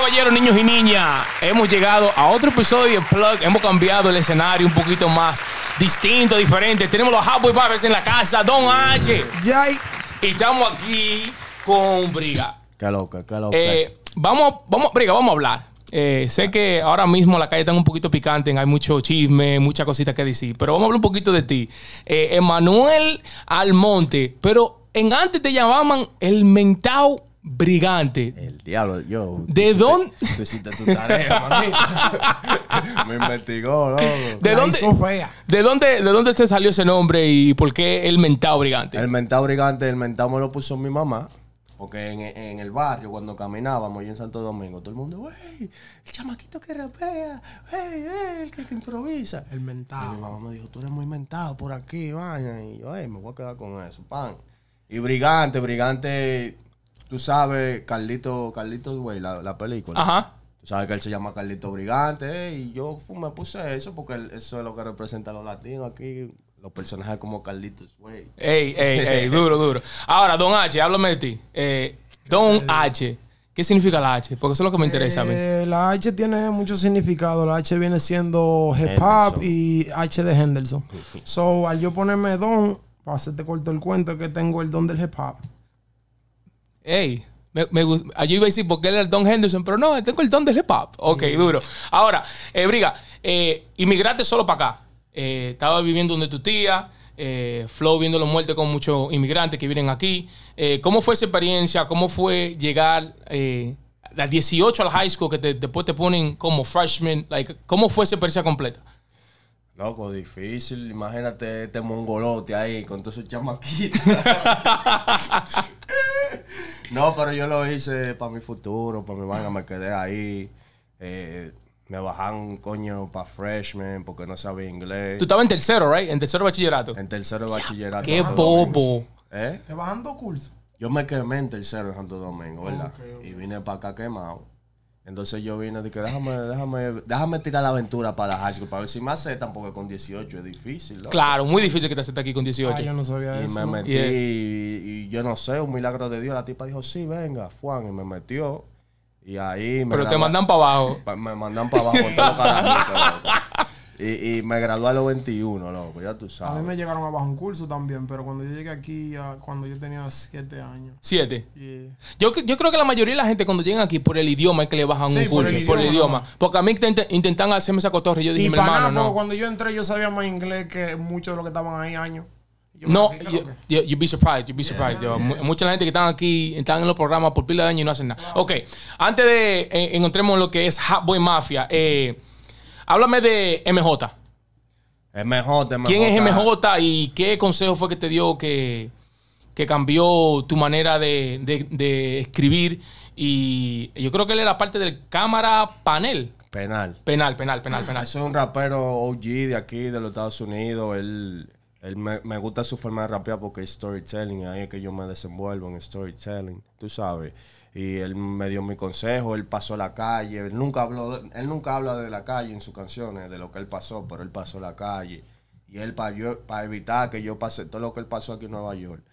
caballeros, niños y niñas, hemos llegado a otro episodio de Plug. Hemos cambiado el escenario un poquito más distinto, diferente. Tenemos los Happy en la casa, Don H. Y estamos aquí con Briga. Qué loca, eh, vamos, vamos, Briga, vamos a hablar. Eh, sé que ahora mismo la calle está un poquito picante, hay mucho chisme, muchas cositas que decir, pero vamos a hablar un poquito de ti. Eh, Emanuel Almonte, pero en antes te llamaban el mentao Brigante. El diablo, yo. ¿De dónde? tu Me investigó, loco. ¿De dónde, fea. ¿De dónde, se salió ese nombre y por qué el mentado brigante? El mentado brigante, el mentado me lo puso mi mamá. Porque en, el barrio, cuando caminábamos, yo en Santo Domingo, todo el mundo, wey, el chamaquito que rapea, wey, el que, improvisa. El mentado. mi mamá me dijo, tú eres muy mentado por aquí, vaya Y yo, güey, me voy a quedar con eso, pan. Y brigante, brigante Tú sabes, Carlito, Carlito güey, la, película. Ajá. Tú sabes que él se llama Carlito Brigante. Eh, y yo me puse eso porque eso es lo que representa los latinos aquí. Los personajes como Carlitos güey. Ey, ey, ey, duro, duro. Ahora, Don H, háblame de ti. Eh, don eh, H. ¿Qué significa la H? Porque eso es lo que me interesa a mí. La H tiene mucho significado. La H viene siendo hip y H de Henderson. so, al yo ponerme don, para hacerte corto el cuento, que tengo el don del hip hop hey, me, me, ah, yo iba a decir porque él era el Don Henderson, pero no, tengo el don de hip Ok, mm. duro. Ahora, eh, Briga, eh, inmigrante solo para acá. Eh, estaba viviendo donde tu tía, eh, Flow viendo los muertos con muchos inmigrantes que vienen aquí. ¿Cómo fue esa experiencia? ¿Cómo fue llegar a 18 al high school que después te ponen como freshman? Like, ¿Cómo fue esa experiencia completa? Loco, difícil. Imagínate este mongolote ahí con todos esos chamaquitos. No, pero yo lo hice para mi futuro, para mi vaina, me quedé ahí. Eh, me bajaron, coño, para freshman porque no sabía inglés. Tú estabas en tercero, right? En tercero bachillerato. En tercero de bachillerato. ¡Qué bobo! ¿Eh? Te bajan dos cursos. Yo me quemé en tercero en Santo Domingo, ¿verdad? Y vine para acá quemado. Entonces yo vine y déjame, déjame, déjame tirar la aventura para la high school para ver si me aceptan, porque con 18 es difícil. Claro, muy difícil que te aceptes aquí con 18. yo no sabía y Me metí, y, yo no sé, un milagro de Dios. La tipa dijo, sí, venga, Juan, y me metió. Y ahí Pero te mandan para abajo. me mandan para abajo, todo y, me gradué a los 21, loco, ya tú sabes. A mí me llegaron a bajar un curso también, pero cuando yo llegué aquí, cuando yo tenía 7 años. ¿Siete? Yo, yo creo que la mayoría de la gente cuando llegan aquí, por el idioma es que le bajan un curso, por el idioma. Porque a mí intentan hacerme esa cotorra yo dije, mi hermano, nada, no. cuando yo entré yo sabía más inglés que muchos de los que estaban ahí años. no, be surprised, you'd be surprised. Mucha gente que están aquí, están en los programas por pila de años y no hacen nada. Ok, antes de eh, encontremos lo que es Hot Boy Mafia, eh... Háblame de MJ. MJ, ¿Quién es MJ y qué consejo fue que te dio que, cambió tu manera de, escribir? Y yo creo que él la parte del cámara panel. Penal. Penal, penal, penal, penal. Eso es un rapero OG de aquí, de los Estados Unidos. Él, él me, me, gusta su forma de rapear porque es storytelling. Ahí es que yo me desenvuelvo en storytelling. Tú sabes y él me dio mi consejo, él pasó la calle, él nunca, habló él nunca habla de la calle en sus canciones, de lo que él pasó, pero él pasó la calle. Y él para, para evitar que yo pase todo lo que él pasó aquí en Nueva York,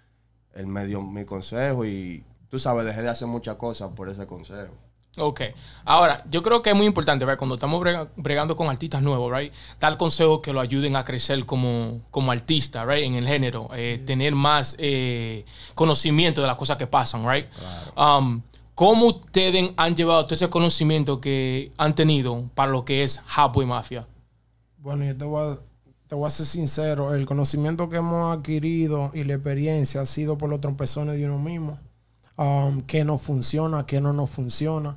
él me dio mi consejo y tú sabes, dejé de hacer muchas cosas por ese consejo. Ok. Ahora, yo creo que es muy importante, Cuando estamos bregando con artistas nuevos, ¿right? Dar consejos que lo ayuden a crecer como, como artista, ¿right? En el género. Eh, tener más eh, conocimiento de las cosas que pasan, ¿right? Um, ¿Cómo ustedes han llevado todo ese conocimiento que han tenido para lo que es hapo y Mafia? Bueno, yo te voy a ser sincero, el conocimiento que hemos adquirido y la experiencia ha sido por los trompezones de uno mismo. Um, que no funciona, que no nos funciona.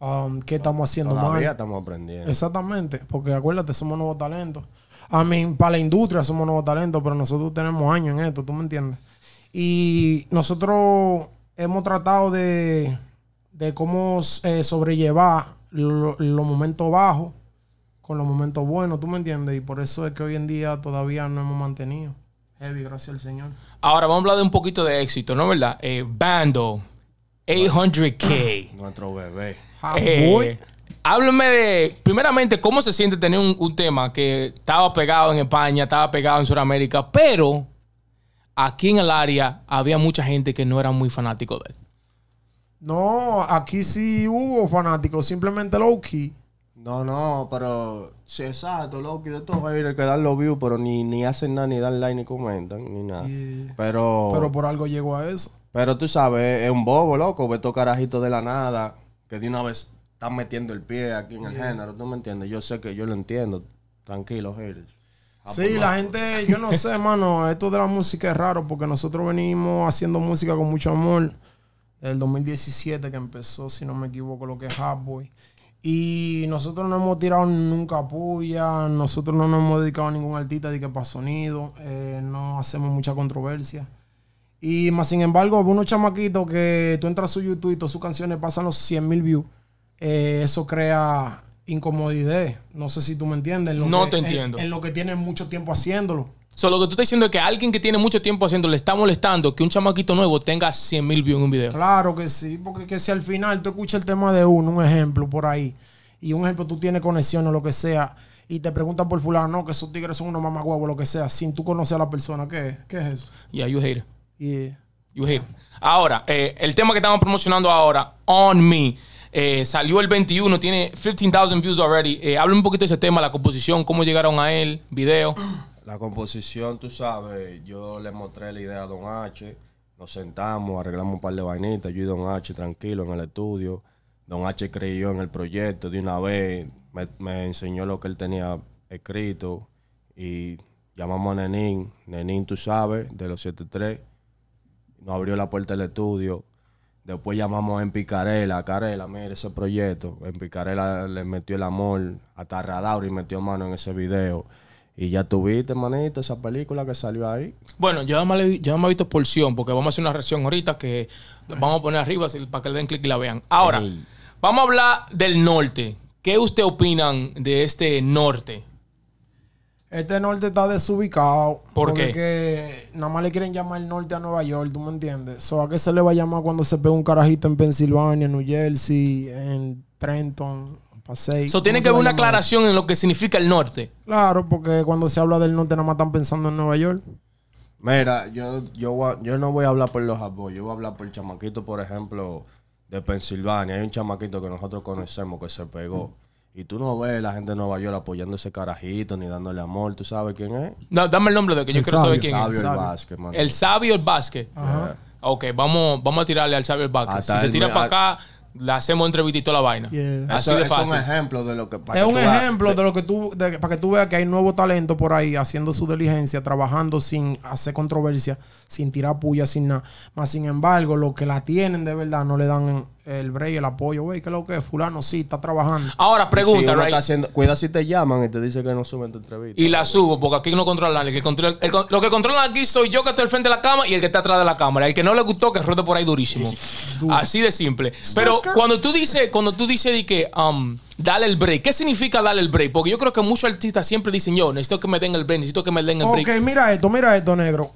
Um, qué estamos haciendo Todavía mal. Todavía estamos aprendiendo. Exactamente, porque acuérdate, somos nuevos talentos. A mí, para la industria somos nuevos talentos, pero nosotros tenemos años en esto, ¿tú me entiendes? Y nosotros hemos tratado de, de cómo eh, sobrellevar los momentos bajos con los momentos buenos, ¿tú me entiendes? Y por eso es que hoy en día todavía no hemos mantenido. Heavy, gracias al Señor. Ahora vamos a hablar de un poquito de éxito, ¿no verdad? Eh, Bando, 800K. Nuestro bebé. Ah, eh, háblame de, primeramente, cómo se siente tener un, tema que estaba pegado en España, estaba pegado en Sudamérica, pero aquí en el área había mucha gente que no era muy fanático de él. No, aquí sí hubo fanáticos, simplemente Loki. No, no, pero sí, exacto, Loki de todo hay que dan los views, pero ni, hacen nada, ni dan like, ni comentan, ni nada. Pero. Pero por algo llegó a eso. Pero tú sabes, es un bobo, loco, ve estos carajito de la nada, que de una vez están metiendo el pie aquí en el género, ¿tú me entiendes? Yo sé que yo lo entiendo. Tranquilo, haters. Sí, la gente, yo no sé, mano, esto de la música es raro porque nosotros venimos haciendo música con mucho amor. el 2017 que empezó, si no me equivoco, lo que es Boy. Y nosotros no hemos tirado nunca puya, nosotros no nos hemos dedicado a ningún artista de que para sonido, eh, no hacemos mucha controversia. Y más sin embargo, unos chamaquitos que tú entras a su YouTube y todas sus canciones pasan los 100 mil views. Eh, eso crea incomodidad. No sé si tú me entiendes. En lo no que, te entiendo. En, lo que tienen mucho tiempo haciéndolo. Solo lo que tú estás diciendo es que alguien que tiene mucho tiempo haciéndolo le está molestando que un chamaquito nuevo tenga 100 mil views en un video. Claro que sí, porque si al final tú escuchas el tema de uno, un ejemplo por ahí, y un ejemplo tú tienes conexión o lo que sea, y te preguntan por fulano, que esos tigres son unos mamagüevos, lo que sea, sin tú conocer a la persona, ¿qué, qué es eso? Yeah, you hate Yeah. You Ahora, eh, el tema que estamos promocionando ahora, On Me, eh, salió el 21, tiene 15,000 views already. Eh, habla un poquito de ese tema, la composición, cómo llegaron a él, video. La composición, tú sabes, yo le mostré la idea a Don H. Nos sentamos, arreglamos un par de vainitas, yo y Don H tranquilo en el estudio. Don H creyó en el proyecto de una vez, me, enseñó lo que él tenía escrito y llamamos a Nenín. Nenín, tú sabes, de los 73 nos abrió la puerta del estudio. Después llamamos en Picarela, Carela, mire ese proyecto. En Picarela le metió el amor, hasta y metió mano en ese video. Y ya tuviste, manito, esa película que salió ahí. Bueno, yo me, ha visto porción, porque vamos a hacer una reacción ahorita que vamos a poner arriba para que le den clic y la vean. Ahora, vamos a hablar del norte. ¿Qué usted opinan de este norte? Este norte está desubicado. ¿Por porque nada más le quieren llamar el norte a Nueva York, ¿tú me entiendes? ¿A qué se le va a llamar cuando se pega un carajito en Pensilvania, en New Jersey, en Trenton? Paseí? So, tiene que haber una aclaración en lo que significa el norte. Claro, porque cuando se habla del norte, nada más están pensando en Nueva York. Mira, yo, yo, no voy a hablar por los abuelos, yo voy a hablar por el chamaquito, por ejemplo, de Pensilvania. Hay un chamaquito que nosotros conocemos que se pegó. Y tú no ves la gente de Nueva York apoyando ese carajito ni dándole amor. ¿Tú sabes quién es? No, dame el nombre de que yo quiero saber quién es. El sabio el básquet, man. El sabio el básquet. Ajá. Ok, vamos, vamos a tirarle al sabio el Vázquez. Ah, si se tira para ah. acá le hacemos entrevistito a la vaina. Así de fácil. Es un ejemplo de lo que para Es un ejemplo de lo que tú para que tú veas que hay nuevo talento por ahí haciendo su diligencia, trabajando sin hacer controversia, sin tirar puya, sin nada. Más sin embargo, los que la tienen de verdad no le dan el break, el apoyo, güey, que lo que fulano sí está trabajando. Ahora pregunta, si cuida si te llaman y te dice que no suben tu entrevista. Y la subo, porque aquí no controlan. que controla, lo que controlan aquí soy yo que estoy al frente de la cámara y el que está atrás de la cámara. El que no le gustó que ruede por ahí durísimo. Así de simple. Pero cuando tú dices, cuando tú dices que um, dale el break, ¿qué significa darle el break? Porque yo creo que muchos artistas siempre dicen, yo necesito que me den el break, necesito que me den el break. Ok, mira esto, mira esto, negro.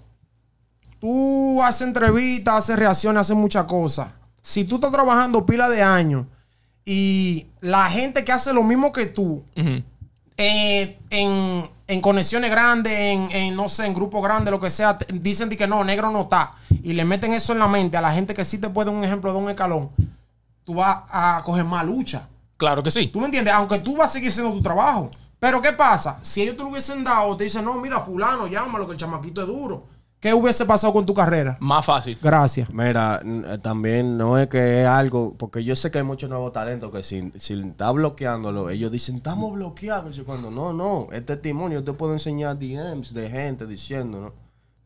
Tú haces entrevistas, haces reacciones, haces muchas cosas si tú estás trabajando pila de años y la gente que hace lo mismo que tú, eh, en, conexiones grandes, en, no sé, en grupos grandes, lo que sea, dicen que no, negro no está. Y le meten eso en la mente a la gente que sí te puede un ejemplo de un escalón, tú vas a coger más lucha. Claro que sí. ¿Tú me entiendes? Aunque tú vas a seguir haciendo tu trabajo. Pero ¿qué pasa? Si ellos te lo hubiesen dado, te dicen, no, mira, fulano, llámalo, que el chamaquito es duro. ¿Qué hubiese pasado con tu carrera? Más fácil. Gracias. Mira, también no es que es algo, porque yo sé que hay muchos nuevos talentos que si, si está bloqueándolo, ellos dicen, estamos bloqueados. cuando no, no, es este testimonio, yo te puedo enseñar DMs de gente diciendo,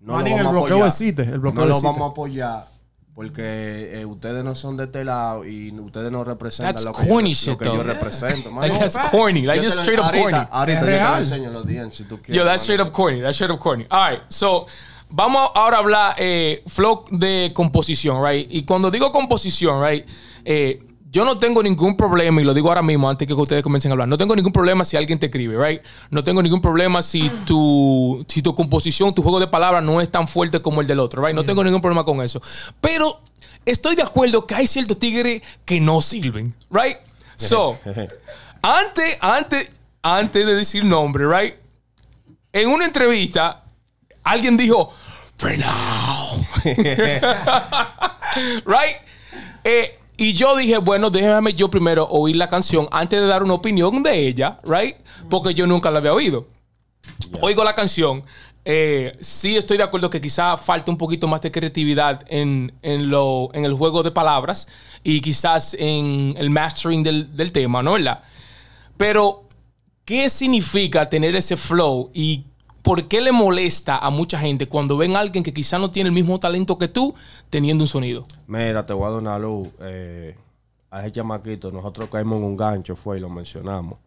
¿no? No, lo vamos el bloqueo existe. El bloqueo no lo vamos a apoyar porque eh, ustedes no son de este lado y ustedes no representan lo que, yo, lo que yo represento. Man, that's corny. Like, straight up corny. Ahorita, ahorita yo los DMs si tú quieres. Yo, that's straight up corny. That's straight up corny. All right, so... Vamos ahora a hablar, eh, Flock de composición, right? Y cuando digo composición, right, eh, yo no tengo ningún problema, y lo digo ahora mismo, antes que ustedes comiencen a hablar, no tengo ningún problema si alguien te escribe, right? No tengo ningún problema si tu, si tu composición, tu juego de palabras no es tan fuerte como el del otro, right? No tengo ningún problema con eso. Pero estoy de acuerdo que hay ciertos tigres que no sirven, right? So, antes, antes, antes de decir nombre, right? En una entrevista, alguien dijo, right? Eh, y yo dije, bueno, déjame yo primero oír la canción antes de dar una opinión de ella, right? Porque yo nunca la había oído. Oigo la canción. Eh, sí estoy de acuerdo que quizás... falta un poquito más de creatividad en, lo, en el juego de palabras y quizás en el mastering del, tema, ¿no? ¿verdad? Pero, ¿qué significa tener ese flow y ¿Por qué le molesta a mucha gente cuando ven a alguien que quizá no tiene el mismo talento que tú teniendo un sonido? Mira, te voy a dar una luz. Eh, a ese chamaquito, nosotros caímos en un gancho, fue y lo mencionamos.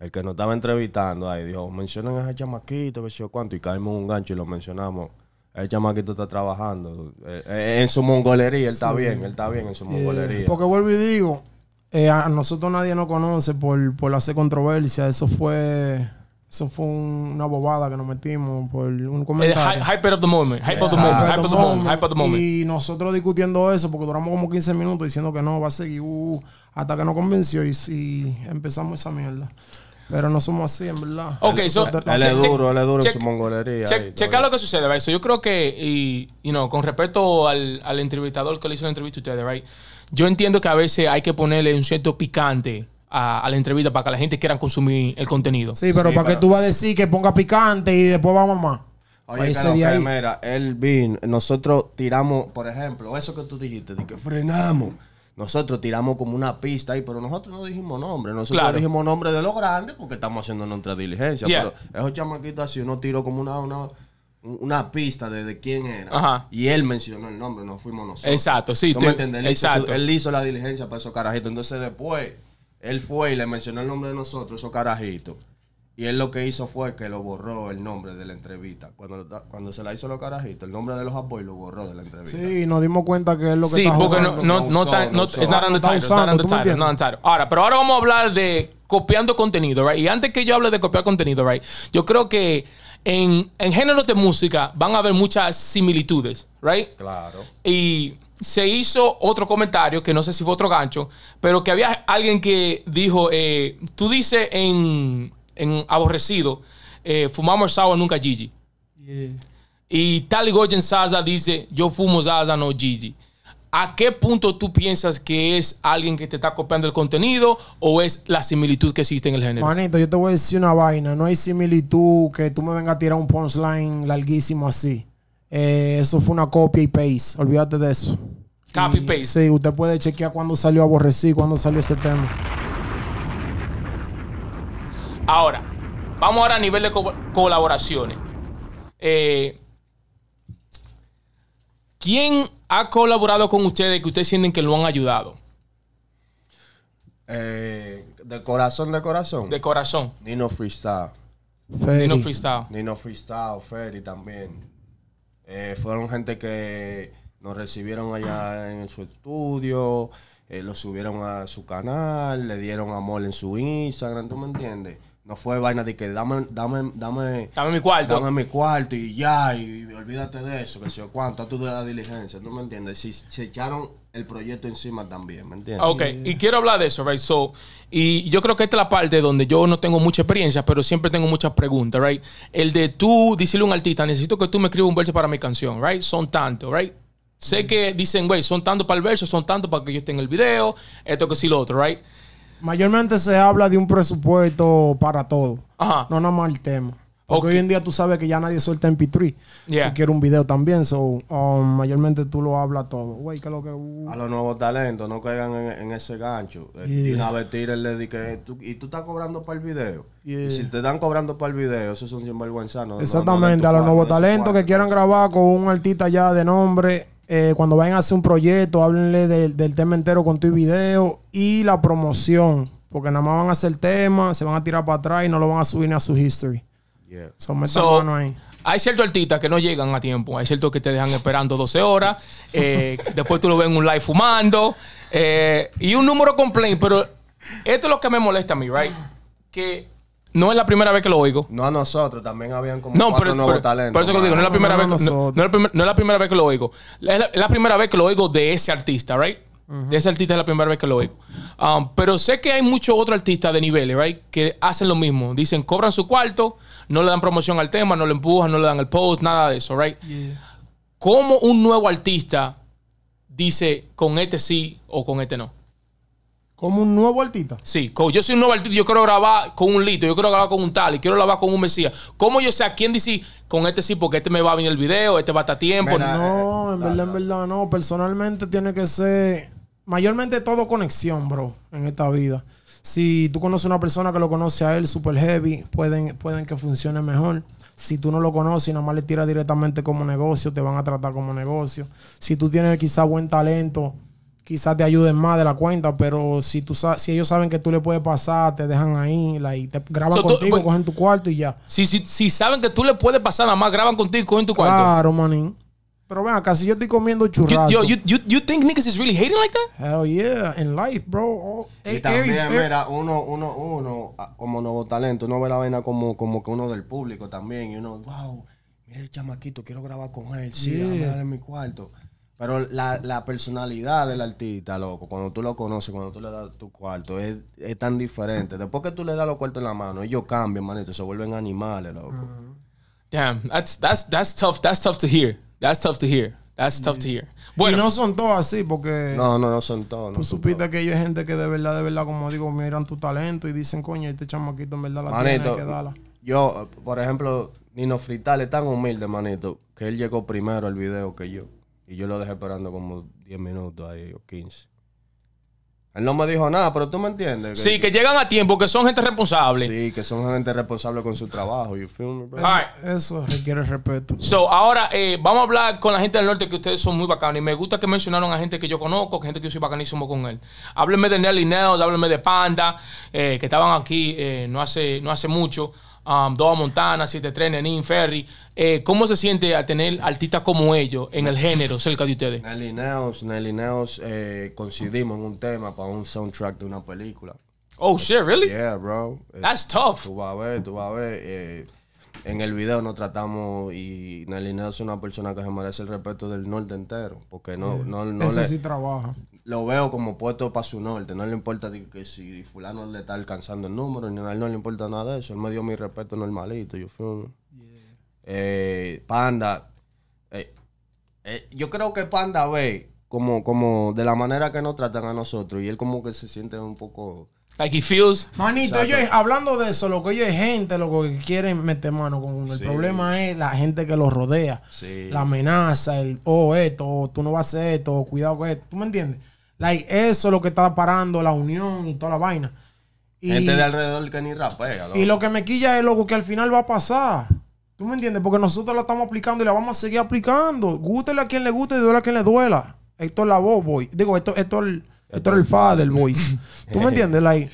El que nos estaba entrevistando ahí dijo, mencionan a ese chamaquito, que sé yo cuánto, y caímos en un gancho y lo mencionamos. Ese chamaquito está trabajando. Eh, eh, en su mongolería, él está bien, él está bien en su mongolería. porque vuelvo y digo, a nosotros nadie nos conoce por, por hacer controversia. Eso fue eso fue una bobada que nos metimos por un eh, comentario. hype, of the moment. Hype of the moment. Hype of the moment. Y nosotros discutiendo eso porque duramos como 15 minutos diciendo que no, va a seguir. Uh, hasta que nos convenció y, empezamos esa mierda. Pero no somos así, en verdad. Ok, eso. él es duro, él es duro en su mongolería. checa lo que sucede, right? yo creo que, y, you con respecto al, entrevistador que le hizo la entrevista a ustedes, right? Yo entiendo que a veces hay que ponerle un cierto picante a, la entrevista para que la gente quiera consumir el contenido. Sí, pero ¿para que tú vas a decir que ponga picante y después vamos más? Oye, claro, pues que mira, él vino, nosotros tiramos, por ejemplo, eso que tú dijiste, de que frenamos. Nosotros tiramos como una pista ahí, pero nosotros no dijimos nombre. Nosotros dijimos nombre de lo grande porque estamos haciendo nuestra diligencia. Pero esos chamaquitos así, uno tiró como una, una, pista de, quién era. Y él mencionó el nombre, no fuimos nosotros. Exacto, sí. ¿Tú exacto. él hizo la diligencia para esos carajitos. Entonces después él fue y le mencionó el nombre de nosotros, esos carajitos. Y él lo que hizo fue que lo borró el nombre de la entrevista. Cuando, cuando se la hizo los carajitos, el nombre de los apoyos lo borró de la entrevista. Sí, nos dimos cuenta que es lo que sí, porque no, no, no, está, no, it's not Ahora, pero ahora vamos a hablar de copiando contenido, right? Y antes que yo hable de copiar contenido, right? Yo creo que en, en géneros de música van a haber muchas similitudes, right? Claro. Y se hizo otro comentario, que no sé si fue otro gancho, pero que había alguien que dijo, eh, tú dices en, Aborrecido, eh, fumamos Sawa nunca Gigi. Y Tali Goyen Saza dice, yo fumo Saza, no Gigi. ¿A qué punto tú piensas que es alguien que te está copiando el contenido o es la similitud que existe en el género? Manito, yo te voy a decir una vaina. No hay similitud que tú me vengas a tirar un punchline larguísimo así. Eh, eso fue una copia y paste. Olvídate de eso. Copy y, paste. Sí, usted puede chequear cuando salió Aborrecí, cuando salió ese tema. Ahora, vamos ahora a nivel de colaboraciones. Eh, ¿Quién ha colaborado con ustedes que ustedes sienten que lo han ayudado? Eh, de corazón, de corazón. De corazón. Nino Freestyle. Nino Freestyle. Nino Freestyle, Ferry también. Eh, fueron gente que nos recibieron allá en su estudio, eh, lo subieron a su canal, le dieron amor en su Instagram, ¿tú me entiendes? No fue vaina de que dame, dame, dame. Dame mi cuarto. Dame mi cuarto y ya, y, olvídate de eso, que sé cuánto, a de la diligencia, ¿tú me entiendes? Si se echaron el proyecto encima también, ¿me entiendes? Ok, y quiero hablar de eso, right? So, y yo creo que esta es la parte donde yo no tengo mucha experiencia, pero siempre tengo muchas preguntas, right? El de tú decirle a un artista, necesito que tú me escribas un verso para mi canción, right? Son tantos, right? Sé mm. que dicen, güey, son tanto para el verso, son tanto para que yo esté en el video, esto que sí lo otro, right? mayormente se habla de un presupuesto para todo. Ajá. No nada más el tema. Porque hoy en día tú sabes que ya nadie suelta MP3. y quiero un video también, so um, mayormente tú lo hablas todo. Güey, ¿qué lo que.? A los nuevos talentos no caigan en, ese gancho. Eh, y a vez tírenle y tú estás cobrando para el video. Y si te están cobrando para el video, eso es un Exactamente. a los nuevos talentos que quieran grabar con un artista ya de nombre eh, cuando vayan a hacer un proyecto, háblenle del, tema entero con tu video y la promoción. Porque nada más van a hacer el tema, se van a tirar para atrás y no lo van a subir ni a su history. Son So, mano ahí. Hay ciertos artistas que no llegan a tiempo. Hay ciertos que te dejan esperando 12 horas. Eh, después tú lo ves un live fumando. Eh, y un número complaint. Pero esto es lo que me molesta a mí, ¿right? Que no es la primera vez que lo oigo. No a nosotros, también habían como no, pero, nuevos pero, Por eso que digo, no es la primera vez que, no, es la primera vez que lo oigo. Es la, primera vez que lo oigo de ese artista, right? De ese artista es la primera vez que lo oigo. Um, pero sé que hay muchos otros artistas de niveles, right? Que hacen lo mismo. Dicen, cobran su cuarto, no le dan promoción al tema, no le empujan, no le dan el post, nada de eso, right? Como ¿Cómo un nuevo artista dice con este sí o con este no? ¿Como un nuevo artista? Sí, yo soy un nuevo artista. Yo quiero grabar con un lito, yo quiero grabar con un tal, y quiero grabar con un mesías. ¿Cómo yo sé a quién decir con este sí? Porque este me va a venir el video, este va a estar tiempo. no, eh, en verdad, en verdad, no. Personalmente tiene que ser. Mayormente todo conexión, bro, en esta vida. Si tú conoces a una persona que lo conoce a él super heavy, pueden, pueden que funcione mejor. Si tú no lo conoces y nada más le tiras directamente como negocio, te van a tratar como negocio. Si tú tienes quizá buen talento, quizás te ayuden más de la cuenta, pero si tú si ellos saben que tú le puedes pasar, te dejan ahí te graban contigo, pues, cogen tu cuarto y ya. Si, si, si saben que tú le puedes pasar, nada más graban contigo, y cogen tu cuarto. Claro, manín. Pero ven acá, si yo estoy comiendo churrasco. Yo, you, you, you, think niggas is really hating like that? Hell yeah, in life, bro. Oh, y eh, también, eh. mira, uno, uno, uno, como nuevo talento, uno ve la vaina como, como que uno del público también. Y uno, wow, mira el chamaquito, quiero grabar con él. Sí, yeah. dame en mi cuarto. Pero la, la, personalidad del artista, loco, cuando tú lo conoces, cuando tú le das tu cuarto, es, tan diferente. Después que tú le das los cuartos en la mano, ellos cambian, manito, se vuelven animales, loco. Damn, that's, that's, that's tough, that's tough to hear. That's tough to hear. That's tough to hear. Bueno. Y no son todos así porque... No, no, no son todos. tú supiste que hay gente que de verdad, de verdad, como digo, miran tu talento y dicen, coño, este chamaquito en verdad la tiene que darla. Yo, por ejemplo, Nino Frital es tan humilde, manito, que él llegó primero al video que yo. Y yo lo dejé esperando como 10 minutos ahí o 15. Él no me dijo nada, pero tú me entiendes. sí, que, llegan a tiempo, que son gente responsable. Sí, que son gente responsable con su trabajo. y Eso requiere respeto. ahora eh, vamos a hablar con la gente del norte, que ustedes son muy bacanos. Y me gusta que mencionaron a gente que yo conozco, que gente que yo soy bacanísimo con él. Háblenme de Nelly Nels, háblenme de Panda, eh, que estaban aquí eh, no, hace, no hace mucho um, Doa Montana, Trenes, Nin Ferry. Eh, ¿Cómo se siente al tener artistas como ellos en el género cerca de ustedes? Neos, Nelly eh, coincidimos en un tema para un soundtrack de una película. Oh, shit, really? Yeah, bro. Eh, That's tough. Tú vas a ver, tú vas a ver. Eh, en el video nos tratamos y Nelly es una persona que se merece el respeto del norte entero, porque no, no, no, Ese sí trabaja lo veo como puesto para su norte. No le importa que si fulano le está alcanzando el número, ni a él no le importa nada de eso. Él me dio mi respeto normalito, yo fui. Eh, Panda. Eh, eh, yo creo que Panda ve como, como de la manera que nos tratan a nosotros y él como que se siente un poco... Manito, hablando de eso, lo que ellos es gente, lo que quieren meter mano con El problema es la gente que los rodea. La amenaza, el, oh, esto, oh, tú no vas a hacer esto, cuidado con esto. ¿Tú me entiendes? eso es lo que está parando la unión y toda la vaina. Y, Gente de alrededor que ni rapea. Y lo que me quilla es, lo que al final va a pasar. ¿Tú me entiendes? Porque nosotros lo estamos aplicando y la vamos a seguir aplicando. Gústele a quien le guste y duele a quien le duela. Esto es la voz, boy. Digo, esto, esto, el, esto es el father, boy ¿Tú me entiendes? Like,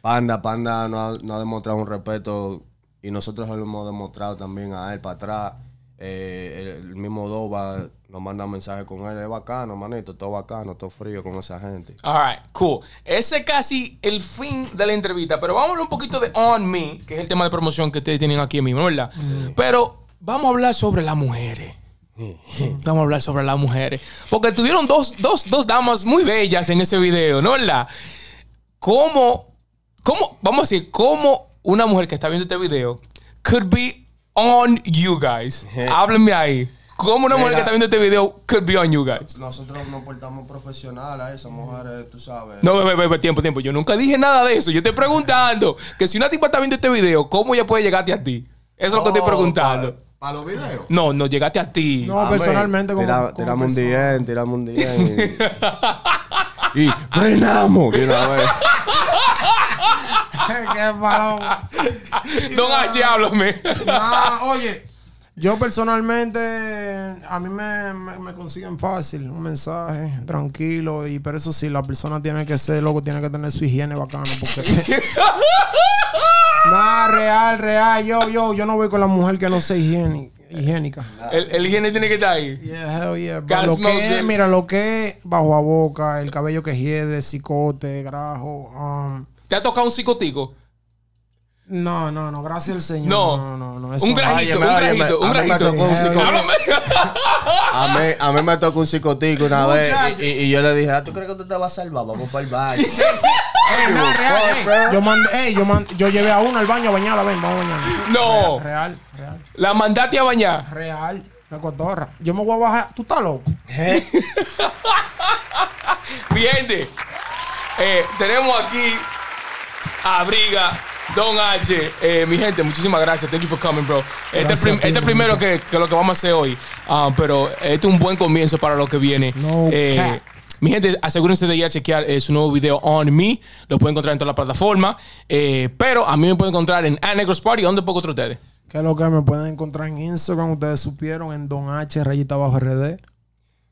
Panda, Panda no no ha, demostrado un respeto y nosotros lo hemos demostrado también a él para atrás. Eh, el, mismo Doba nos manda mensaje con él. Es bacano, manito, todo bacano, todo frío con esa gente. right cool. Ese es casi el fin de la entrevista, pero vamos a hablar un poquito de On Me, que es el tema de promoción que ustedes tienen aquí mismo, ¿verdad? Pero vamos a hablar sobre las mujeres. Vamos a hablar sobre las mujeres. Porque tuvieron dos, dos, dos damas muy bellas en ese video, ¿no? ¿Verdad? ¿Cómo, ¿Cómo, vamos a decir, cómo una mujer que está viendo este video could be on you guys. Háblenme ahí. ¿Cómo una mujer que está viendo este video could be on you guys? Nosotros nos portamos profesionales, esas mujeres, tú sabes. No, bebe, bebe, tiempo, tiempo. Yo nunca dije nada de eso. Yo estoy preguntando que si una tipa está viendo este video, ¿cómo ella puede llegarte a ti? Eso es lo que estoy preguntando. ¿Para los videos? No, no, llegaste a ti. No, personalmente, como. Tiramos un DM, tiramos un DM. y frenamos. Qué malo. Don H, háblame. Nah, oye. Yo personalmente, a mí me, me, consiguen fácil un mensaje, tranquilo, y pero eso sí, la persona tiene que ser loco, tiene que tener su higiene bacana, porque... real, real, yo, yo, yo no voy con la mujer que no sea higiénica. El, higiene tiene que estar ahí. lo que, mira, lo que bajo a boca, el cabello que hiede, cicote, grajo, um, ¿Te ha tocado un psicotico? No, no, no, gracias al Señor. No, no, no. no, no un grajito, un grajito, un grajito. A mí, a mí me tocó un psicotico una vez y, yo le dije, ah, ¿tú crees que tú te vas a salvar? Vamos para el baño. real, Yo, mandé, yo, mandé, yo llevé a uno al baño a bañarla, ven, vamos a bañarla. No. Real, real, ¿La mandaste a bañar? Real, la cotorra. Yo me voy a bajar. ¿Tú estás loco? ¿Eh? Bien, eh, tenemos aquí Abriga, Don H. Eh, mi gente, muchísimas gracias. Thank you for coming, bro. Este es este el primero que, lo que vamos a hacer hoy. Ah, pero este es un buen comienzo para lo que viene. Eh, mi gente, asegúrense de ir a chequear eh, su nuevo video On Me. Lo pueden encontrar en toda la plataforma. pero a mí me pueden encontrar en Anegros Party. ¿Dónde puedo otro ustedes? Que lo que me pueden encontrar en Instagram, ustedes supieron, en Don H, rayita bajo RD.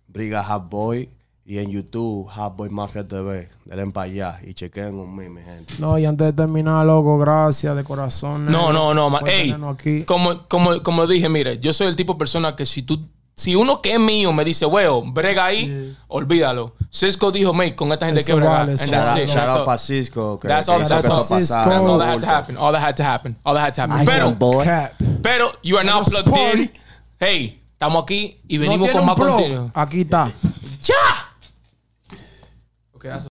Briga Boy. Y en YouTube, Hotboy Mafia TV. Denle para allá y chequen un mi gente. No, y antes de terminar, loco, gracias de corazón. No, no, no. Ey, Como, dije, mire, yo soy el tipo de persona que si tú si uno que es mío me dice, weo, brega ahí, olvídalo. Cisco dijo, mate, con esta gente eso que brega. Vale, and that's it. Shout out para Cisco. That's all that had to happen. All that had to happen. All that had to happen. Pero, pero, you are now plugged in. Hey, estamos aquí y venimos con más contenido. Aquí está. ¡Ya! Okay, that's